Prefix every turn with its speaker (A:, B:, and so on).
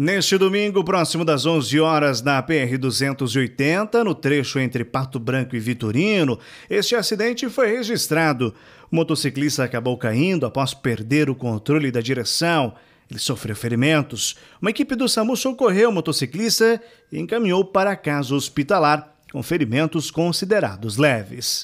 A: Neste domingo, próximo das 11 horas na PR 280, no trecho entre Pato Branco e Vitorino, este acidente foi registrado. O motociclista acabou caindo após perder o controle da direção. Ele sofreu ferimentos. Uma equipe do SAMU socorreu o motociclista e encaminhou para a casa hospitalar com ferimentos considerados leves.